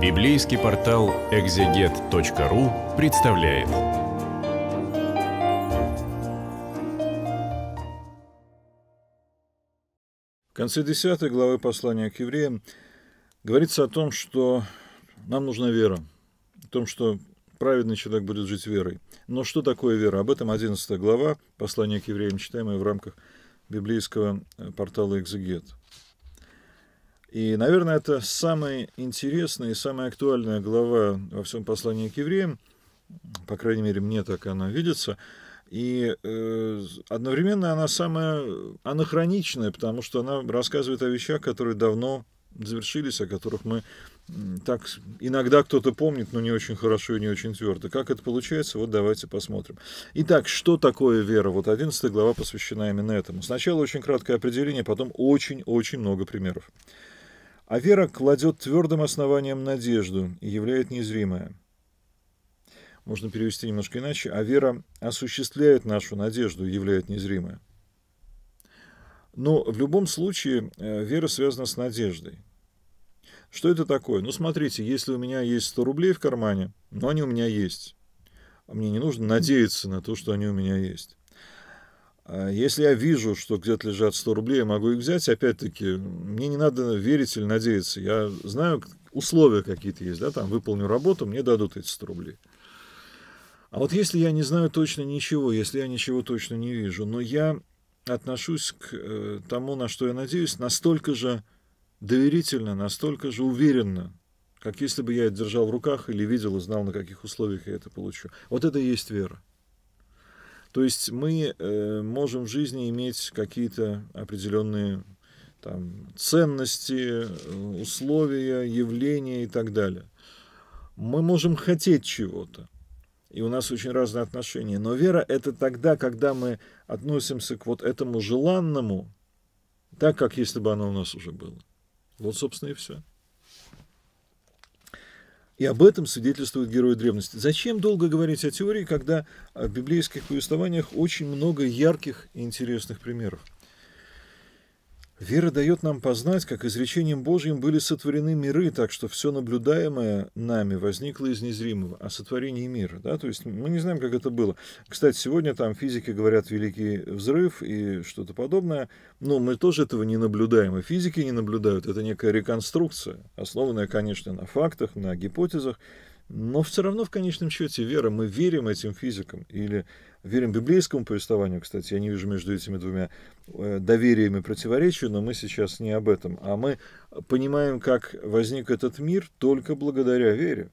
Библейский портал экзегет.ру представляет. В конце 10 главы послания к евреям говорится о том, что нам нужна вера, о том, что праведный человек будет жить верой. Но что такое вера? Об этом 11 глава послания к евреям, читаемая в рамках библейского э, портала «Экзегет». И, наверное, это самая интересная и самая актуальная глава во всем послании к евреям. По крайней мере, мне так она видится. И э, одновременно она самая анахроничная, потому что она рассказывает о вещах, которые давно завершились, о которых мы так иногда кто-то помнит, но не очень хорошо и не очень твердо. Как это получается, вот давайте посмотрим. Итак, что такое вера? Вот 11 глава посвящена именно этому. Сначала очень краткое определение, потом очень-очень много примеров а вера кладет твердым основанием надежду и являет незримое. Можно перевести немножко иначе. А вера осуществляет нашу надежду и являет незримое. Но в любом случае э, вера связана с надеждой. Что это такое? Ну, смотрите, если у меня есть 100 рублей в кармане, но они у меня есть. А мне не нужно надеяться на то, что они у меня есть. А если я вижу, что где-то лежат 100 рублей, я могу их взять. Опять-таки, мне не надо верить или надеяться. Я знаю, условия какие-то есть, да, там, выполню работу, мне дадут эти 100 рублей. А вот если я не знаю точно ничего, если я ничего точно не вижу, но я отношусь к э, тому, на что я надеюсь, настолько же доверительно, настолько же уверенно, как если бы я это держал в руках или видел и знал, на каких условиях я это получу. Вот это и есть вера. То есть мы э, можем в жизни иметь какие-то определенные там, ценности, э, условия, явления и так далее. Мы можем хотеть чего-то, и у нас очень разные отношения. Но вера – это тогда, когда мы относимся к вот этому желанному, так, как если бы оно у нас уже было. Вот, собственно, и все. И об этом свидетельствуют герои древности. Зачем долго говорить о теории, когда в библейских повествованиях очень много ярких и интересных примеров? Вера дает нам познать, как изречением Божьим были сотворены миры, так что все наблюдаемое нами возникло из незримого, о а сотворении мира. Да? То есть мы не знаем, как это было. Кстати, сегодня там физики говорят «великий взрыв» и что-то подобное, но мы тоже этого не наблюдаем, и физики не наблюдают. Это некая реконструкция, основанная, конечно, на фактах, на гипотезах, но все равно в конечном счете вера, мы верим этим физикам или верим библейскому повествованию, кстати, я не вижу между этими двумя э, довериями противоречия, но мы сейчас не об этом, а мы понимаем, как возник этот мир только благодаря вере.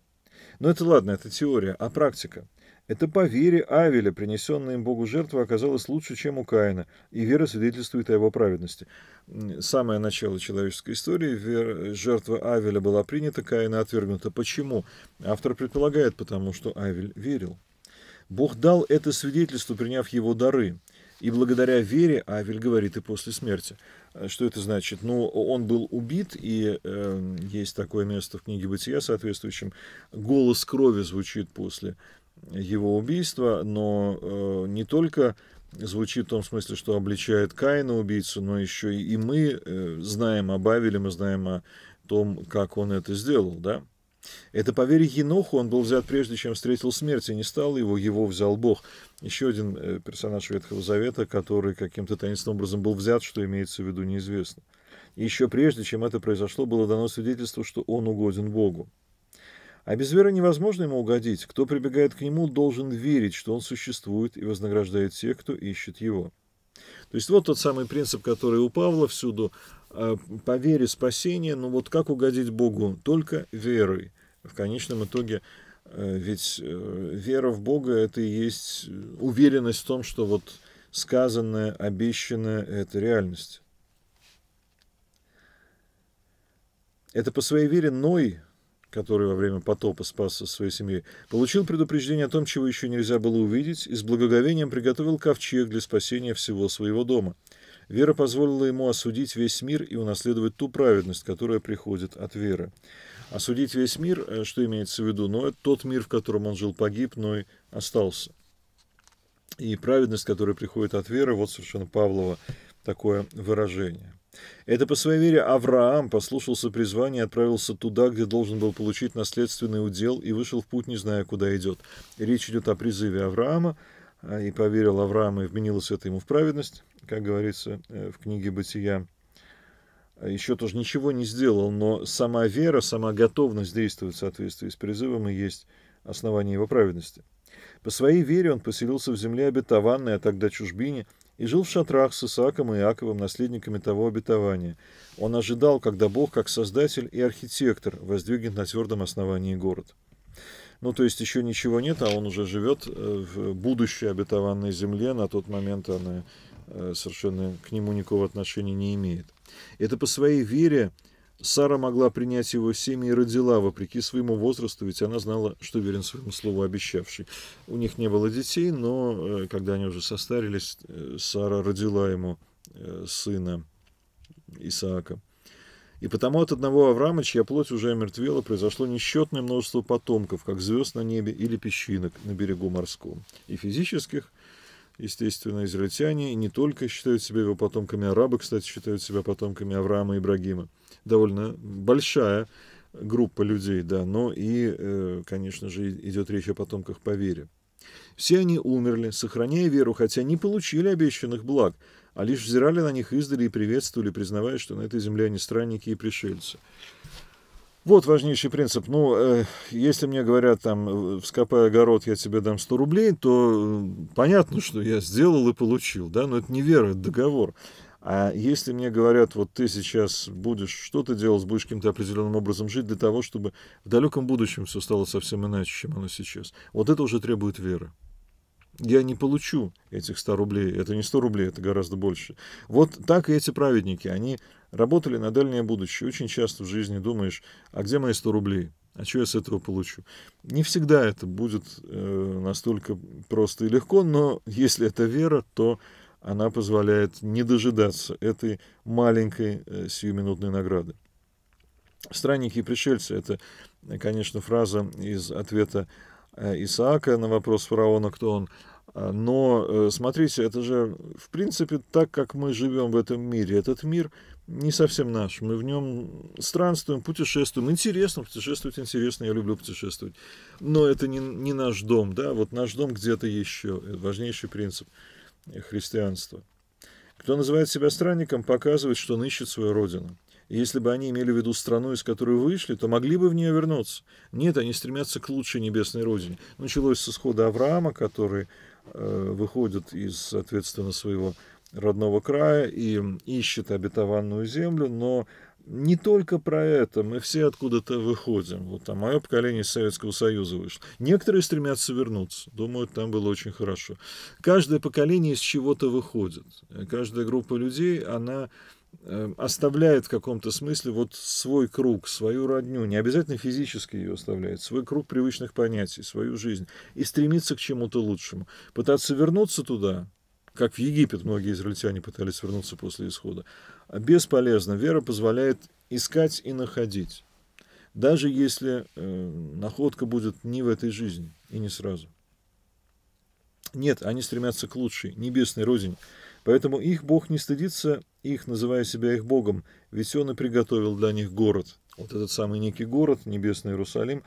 Но это ладно, это теория, а практика – это по вере Авеля, принесенная им Богу жертва, оказалась лучше, чем у Каина, и вера свидетельствует о его праведности. Самое начало человеческой истории, вера, жертва Авеля была принята, Каина отвергнута. Почему? Автор предполагает, потому что Авель верил. Бог дал это свидетельство, приняв его дары. И благодаря вере Авель говорит и после смерти. Э, что это значит? Ну, он был убит, и э, есть такое место в книге Бытия соответствующем. Голос крови звучит после его убийство, но э, не только звучит в том смысле, что обличает Каина убийцу, но еще и, и мы э, знаем об Авеле, мы знаем о том, как он это сделал, да? Это по вере Еноху он был взят прежде, чем встретил смерть, и не стал его, его взял Бог. Еще один э, персонаж Ветхого Завета, который каким-то таинственным образом был взят, что имеется в виду, неизвестно. И еще прежде, чем это произошло, было дано свидетельство, что он угоден Богу. А без веры невозможно ему угодить. Кто прибегает к нему, должен верить, что он существует и вознаграждает тех, кто ищет его. То есть вот тот самый принцип, который у Павла всюду а, по вере спасение, но ну вот как угодить Богу? Только верой. В конечном итоге, э, ведь э, вера в Бога – это и есть э, уверенность в том, что вот сказанное, обещанное – это реальность. Это по своей вере Ной – который во время потопа спас со своей семьей, получил предупреждение о том, чего еще нельзя было увидеть, и с благоговением приготовил ковчег для спасения всего своего дома. Вера позволила ему осудить весь мир и унаследовать ту праведность, которая приходит от веры. Осудить весь мир, э, что имеется в виду, но ну, это тот мир, в котором он жил, погиб, но и остался. И праведность, которая приходит от веры, вот совершенно Павлова такое выражение. Это по своей вере Авраам послушался призвания и отправился туда, где должен был получить наследственный удел, и вышел в путь, не зная, куда идет. Речь идет о призыве Авраама, а, и поверил Авраам, и вменилось это ему в праведность, как говорится э, в книге «Бытия». А Еще тоже ничего не сделал, но сама вера, сама готовность действовать в соответствии с призывом и есть основание его праведности. По своей вере он поселился в земле обетованной, а тогда чужбине – и жил в шатрах с Исааком и Иаковым, наследниками того обетования. Он ожидал, когда Бог, как создатель и архитектор, воздвигнет на твердом основании город. Ну, то есть еще ничего нет, а он уже живет э, в будущей обетованной земле. На тот момент она э, совершенно к нему никакого отношения не имеет. Это по своей вере Сара могла принять его семя и родила, вопреки своему возрасту, ведь она знала, что верен своему слову обещавший. У них не было детей, но э, когда они уже состарились, э, Сара родила ему э, сына Исаака. И потому от одного Авраама, чья плоть уже омертвела, произошло несчетное множество потомков, как звезд на небе или песчинок на берегу морском, и физических, естественно, израильтяне, и не только считают себя его потомками, арабы, кстати, считают себя потомками Авраама и Ибрагима. Довольно большая группа людей, да, но и, э, конечно же, идет речь о потомках по вере. Все они умерли, сохраняя веру, хотя не получили обещанных благ, а лишь взирали на них издали и приветствовали, признавая, что на этой земле они странники и пришельцы. Вот важнейший принцип. Ну, э, если мне говорят, там, «Э, вскопай огород, я тебе дам 100 рублей, то э, понятно, что я сделал и получил, да, но это не вера, это договор. А если мне говорят, вот ты сейчас будешь что-то делать, будешь каким-то определенным образом жить для того, чтобы в далеком будущем все стало совсем иначе, чем оно сейчас, вот это уже требует веры я не получу этих 100 рублей. Это не 100 рублей, это гораздо больше. Вот так и эти праведники, они работали на дальнее будущее. Очень часто в жизни думаешь, а где мои 100 рублей? А что я с этого получу? Не всегда это будет э, настолько просто и легко, но если это вера, то она позволяет не дожидаться этой маленькой э, сиюминутной награды. Странники и пришельцы – это, конечно, фраза из ответа Э, Исаака на вопрос фараона, кто он. А, но э, смотрите, это же, в принципе, так как мы живем в этом мире, этот мир не совсем наш. Мы в нем странствуем, путешествуем. Интересно путешествовать, интересно, я люблю путешествовать. Но это не, не наш дом, да, вот наш дом где-то еще. Это важнейший принцип христианства. Кто называет себя странником, показывает, что он ищет свою родину если бы они имели в виду страну, из которой вышли, то могли бы в нее вернуться. Нет, они стремятся к лучшей небесной родине. Началось с исхода Авраама, который э, выходит из, соответственно, своего родного края и ищет обетованную землю, но не только про это, мы все откуда-то выходим. Вот там мое поколение из Советского Союза вышло. Некоторые стремятся вернуться, думают, там было очень хорошо. Каждое поколение из чего-то выходит. Каждая группа людей, она Эм, оставляет в каком-то смысле вот свой круг, свою родню, не обязательно физически ее оставляет, свой круг привычных понятий, свою жизнь, и стремится к чему-то лучшему. Пытаться вернуться туда, как в Египет многие израильтяне пытались вернуться после исхода, бесполезно. Вера позволяет искать и находить, даже если э, находка будет не в этой жизни и не сразу. Нет, они стремятся к лучшей, небесной родине – Поэтому их Бог не стыдится, их, называя себя их Богом, ведь Он и приготовил для них город. Вот этот самый некий город, Небесный Иерусалим,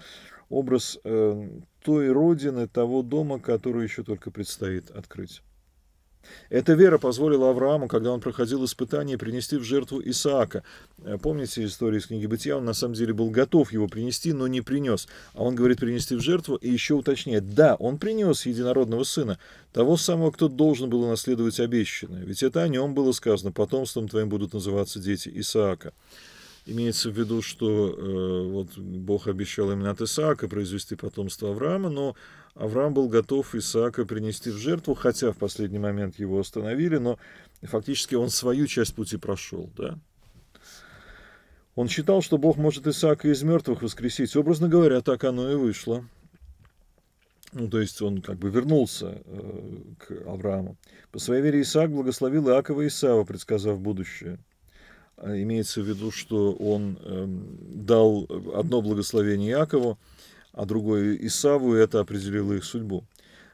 образ э, той родины, того дома, который еще только предстоит открыть. Эта вера позволила Аврааму, когда он проходил испытание, принести в жертву Исаака. Э, помните историю из книги «Бытия»? Он на самом деле был готов его принести, но не принес. А он говорит принести в жертву и еще уточняет. Да, он принес единородного сына, того самого, кто должен был наследовать обещанное. Ведь это о нем было сказано. Потомством твоим будут называться дети Исаака. Имеется в виду, что э, вот Бог обещал именно от Исаака произвести потомство Авраама, но Авраам был готов Исаака принести в жертву, хотя в последний момент его остановили, но фактически он свою часть пути прошел. Да? Он считал, что Бог может Исаака из мертвых воскресить. Образно говоря, так оно и вышло. Ну, то есть он как бы вернулся э, к Аврааму. По своей вере Исаак благословил Иакова и Исава, предсказав будущее. А имеется в виду, что он э, дал одно благословение Иакову, а другой Исаву, и это определило их судьбу.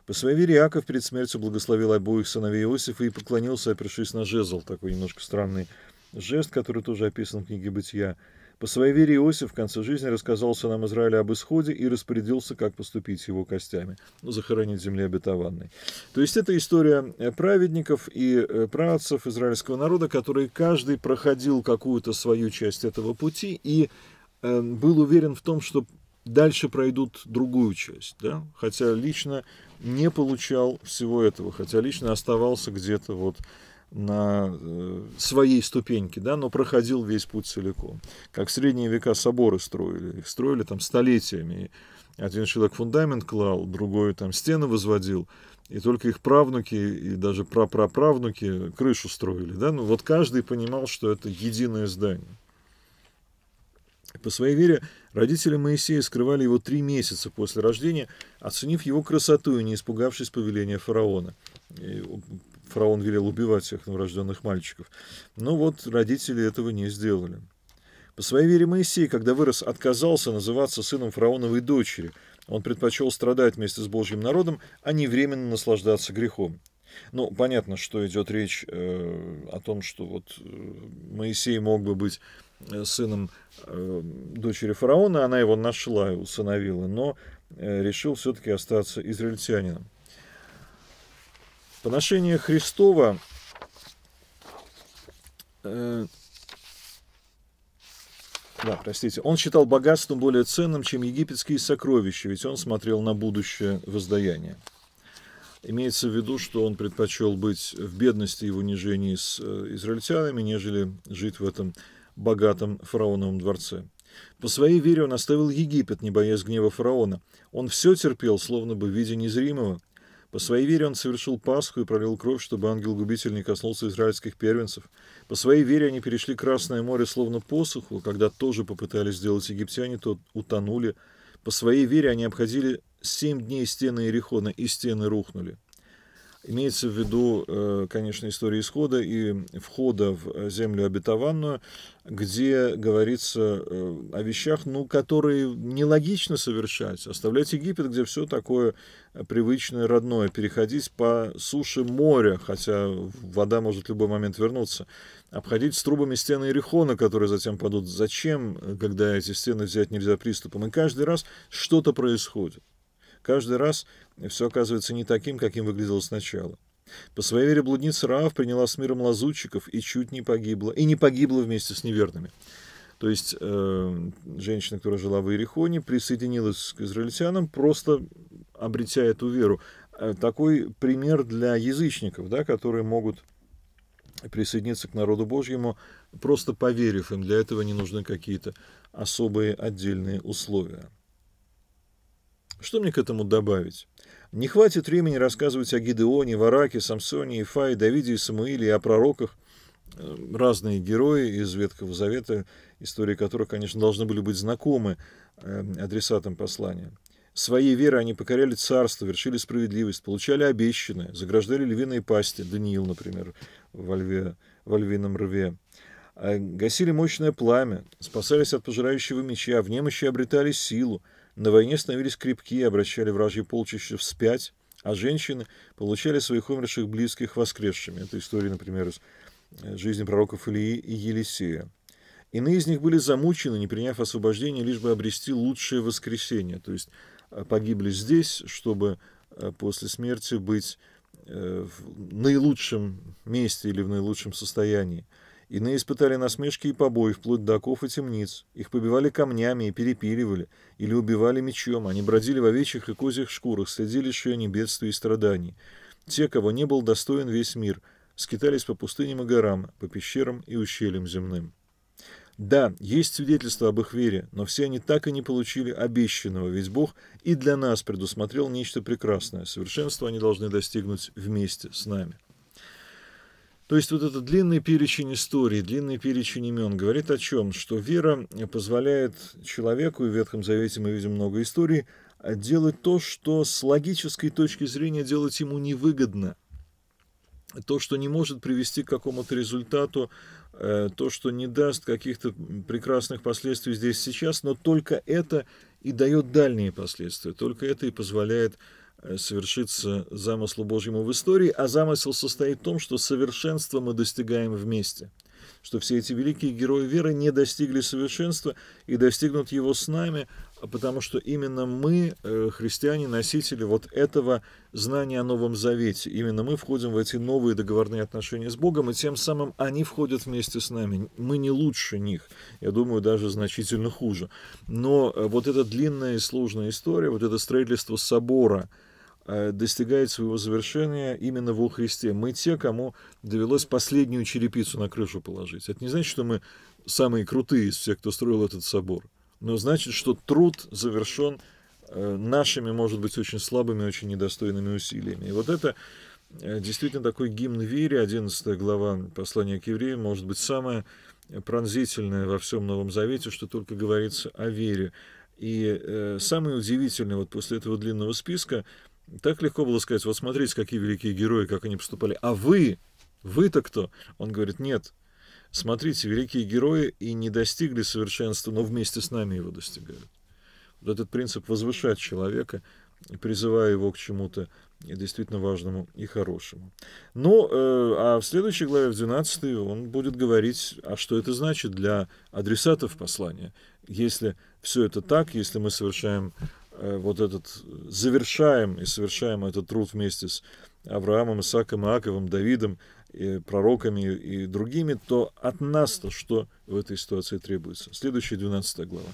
По своей вере Иаков перед смертью благословил обоих сыновей Иосифа и поклонился, опершись на жезл, такой немножко странный жест, который тоже описан в книге «Бытия». По своей вере Иосиф в конце жизни рассказал нам Израиля об исходе и распорядился, как поступить его костями, ну, захоронить земле обетованной. То есть это история э, праведников и э, працев израильского народа, которые каждый проходил какую-то свою часть этого пути и э, был уверен в том, что дальше пройдут другую часть, да, хотя лично не получал всего этого, хотя лично оставался где-то вот на э, своей ступеньке, да, но проходил весь путь целиком. Как в средние века соборы строили, их строили там столетиями. один человек фундамент клал, другой там стены возводил, и только их правнуки и даже прапраправнуки крышу строили, да, ну вот каждый понимал, что это единое здание. По своей вере Родители Моисея скрывали его три месяца после рождения, оценив его красоту и не испугавшись повеления фараона. И фараон велел убивать всех новорожденных мальчиков. Но вот родители этого не сделали. По своей вере Моисей, когда вырос, отказался называться сыном фараоновой дочери. Он предпочел страдать вместе с Божьим народом, а не временно наслаждаться грехом. Ну, понятно, что идет речь э, о том, что вот э, Моисей мог бы быть Э, сыном э, дочери фараона, она его нашла и усыновила, но э, решил все-таки остаться израильтянином. Поношение Христова да, простите. Он считал богатством более ценным, чем египетские сокровища, ведь он смотрел на будущее воздаяние. Имеется в виду, что он предпочел быть в бедности и в унижении с израильтянами, нежели жить в этом богатом фараоновом дворце. По своей вере он оставил Египет, не боясь гнева фараона. Он все терпел, словно бы в виде незримого. По своей вере он совершил Пасху и пролил кровь, чтобы ангел-губитель не коснулся израильских первенцев. По своей вере они перешли Красное море, словно посуху, когда тоже попытались сделать египтяне, то утонули. По своей вере они обходили семь дней стены Иерихона, и стены рухнули. Имеется в виду, э, конечно, история исхода и входа в э, землю обетованную, где говорится э, о вещах, ну, которые нелогично совершать. Оставлять Египет, где все такое привычное, родное, переходить по суше моря, хотя вода может в любой момент вернуться, обходить с трубами стены Ирихона, которые затем падут. Зачем, когда эти стены взять нельзя приступом? И каждый раз что-то происходит. Каждый раз все оказывается не таким, каким выглядело сначала. По своей вере блудница Раав приняла с миром лазутчиков и чуть не погибла, и не погибла вместе с неверными. То есть э, женщина, которая жила в Иерихоне, присоединилась к израильтянам, просто обретя эту веру. Э, такой пример для язычников, да, которые могут присоединиться к народу Божьему, просто поверив им. Для этого не нужны какие-то особые отдельные условия. Что мне к этому добавить? Не хватит времени рассказывать о Гидеоне, Вараке, Самсоне, Ифае, Давиде и Самуиле о пророках. Эм, разные герои из Ветхого Завета, истории которых, конечно, должны были быть знакомы эм, адресатам послания. Своей верой они покоряли царство, вершили справедливость, получали обещанное, заграждали львиные пасти, Даниил, например, во, льве, во львином рве, э, гасили мощное пламя, спасались от пожирающего меча, в немощи обретали силу, на войне становились крепкие и обращали вражье полчища вспять, а женщины получали своих умерших близких воскресшими. Это история, например, из э, жизни пророков Илии и Елисея. Иные из них были замучены, не приняв освобождения, лишь бы обрести лучшее воскресение, то есть э, погибли здесь, чтобы э, после смерти быть в наилучшем месте или в наилучшем состоянии. Иные испытали насмешки и побои, вплоть до оков и темниц. Их побивали камнями и перепиливали, или убивали мечом. Они бродили в овечьих и козьих шкурах, следили шеяне бедствий и страданий. Те, кого не был достоин весь мир, скитались по пустыням и горам, по пещерам и ущельям земным. Да, есть свидетельства об их вере, но все они так и не получили обещанного, ведь Бог и для нас предусмотрел нечто прекрасное. Совершенство они должны достигнуть вместе с нами. То есть вот этот длинный перечень историй, длинный перечень имен говорит о чем? Что вера позволяет человеку, и в Ветхом Завете мы видим много историй, делать то, что с логической точки зрения делать ему невыгодно. То, что не может привести к какому-то результату, э, то, что не даст каких-то прекрасных последствий здесь сейчас, но только это и дает дальние последствия, только это и позволяет Э, совершится замыслу Божьему в истории, а замысел состоит в том, что совершенство мы достигаем вместе, что все эти великие герои веры не достигли совершенства и достигнут его с нами, а потому что именно мы, э, христиане, носители вот этого знания о Новом Завете, именно мы входим в эти новые договорные отношения с Богом, и тем самым они входят вместе с нами. Мы не лучше них, я думаю, даже значительно хуже. Но э, вот эта длинная и сложная история, вот это строительство собора – Э, достигает своего завершения именно во Христе. Мы те, кому довелось последнюю черепицу на крышу положить. Это не значит, что мы самые крутые из всех, кто строил этот собор, но значит, что труд завершен э, нашими, может быть, очень слабыми, очень недостойными усилиями. И вот это э, действительно такой гимн вере, 11 глава послания к евреям, может быть, самое пронзительное во всем Новом Завете, что только говорится о вере. И самое удивительное, вот после этого длинного списка, так легко было сказать, вот смотрите, какие великие герои, как они поступали. А вы, вы-то кто? Он говорит, нет, смотрите, великие герои и не достигли совершенства, но вместе с нами его достигают. Вот этот принцип возвышать человека, призывая его к чему-то действительно важному и хорошему. Ну, э, а в следующей главе, в 12 он будет говорить, а что это значит для адресатов послания, если все это так, если мы совершаем Э, вот этот, э, завершаем и совершаем этот труд вместе с Авраамом, Исааком, Иаковым, Давидом, и э, пророками и другими, то от нас-то что в этой ситуации требуется? Следующая 12 глава.